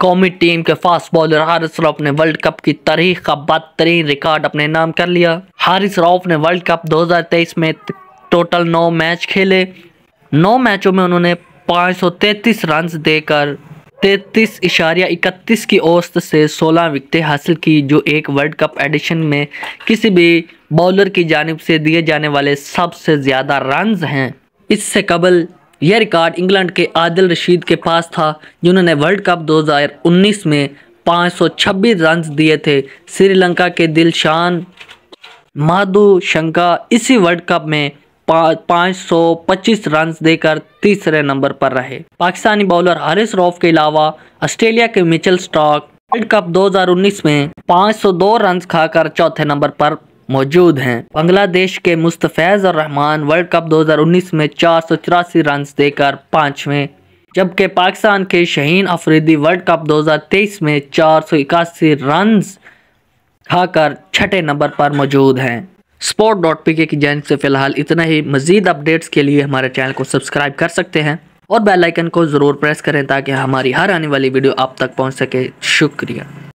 कौमी टीम के fast bowler Haris Rauf ने वर्ल्ड कप की तारीख का बदतरीन रिकॉर्ड अपने नाम कर लिया हारिस रऊफ ने वर्ल्ड कप 2023 में टोटल नौ मैच खेले नौ मैचों में उन्होंने 533 रन देकर तैतीस इशारिया इकतीस की औसत से 16 विकटें हासिल की जो एक वर्ल्ड कप एडिशन में किसी भी बॉलर की जानब से दिए जाने वाले सबसे ज़्यादा रन हैं इससे कबल यह रिकॉर्ड इंग्लैंड के आदिल रशीद के पास था जिन्होंने वर्ल्ड कप 2019 में 526 रन दिए थे श्रीलंका के दिलशान माधु शंका इसी वर्ल्ड कप में पाँच सौ पच्चीस रन देकर तीसरे नंबर पर रहे पाकिस्तानी बॉलर हारिस रॉफ के अलावा ऑस्ट्रेलिया के मिचल स्टॉक वर्ल्ड कप 2019 में 502 रन खाकर चौथे नंबर पर मौजूद हैं बांग्लादेश के मुस्तफ़ैज़ और रहमान वर्ल्ड कप 2019 में चार सौ चौरासी रन देकर पाँचवें जबकि पाकिस्तान के शहीन अफरीदी वर्ल्ड कप 2023 में चार सौ इक्यासी रन खाकर छठे नंबर पर मौजूद हैं स्पोर्ट डॉट पी के की से फ़िलहाल इतना ही मज़ीद अपडेट्स के लिए हमारे चैनल को सब्सक्राइब कर सकते हैं और बेल आइकन को ज़रूर प्रेस करें ताकि हमारी हर आने वाली वीडियो आप तक पहुंच सके शुक्रिया